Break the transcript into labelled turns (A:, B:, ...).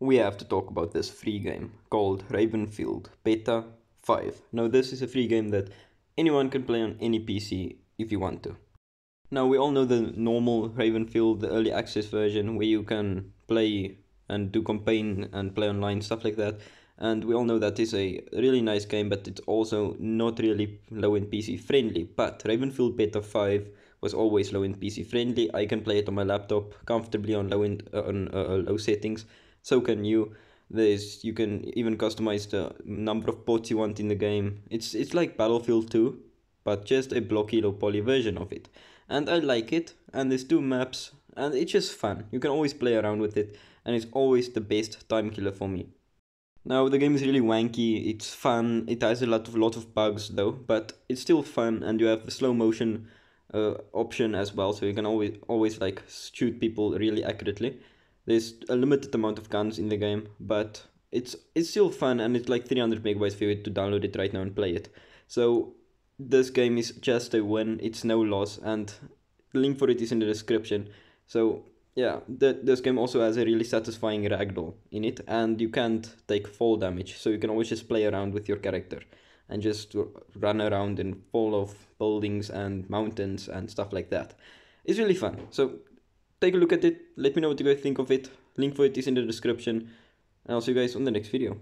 A: we have to talk about this free game called Ravenfield Beta 5. Now, this is a free game that anyone can play on any PC if you want to. Now, we all know the normal Ravenfield, the early access version, where you can play and do campaign and play online, stuff like that. And we all know that is a really nice game, but it's also not really low end PC friendly. But Ravenfield Beta 5 was always low end PC friendly. I can play it on my laptop comfortably on low end uh, on uh, low settings so can you this you can even customize the number of pots you want in the game it's it's like battlefield 2 but just a blocky low poly version of it and i like it and there's two maps and it's just fun you can always play around with it and it's always the best time killer for me now the game is really wanky it's fun it has a lot of lot of bugs though but it's still fun and you have the slow motion uh, option as well so you can always always like shoot people really accurately there's a limited amount of guns in the game, but it's it's still fun and it's like 300 megabytes for you to download it right now and play it. So this game is just a win, it's no loss, and link for it is in the description. So yeah, the, this game also has a really satisfying ragdoll in it, and you can't take fall damage, so you can always just play around with your character and just run around and fall off buildings and mountains and stuff like that. It's really fun. So take a look at it. Let me know what you guys think of it. Link for it is in the description. And I'll see you guys on the next video.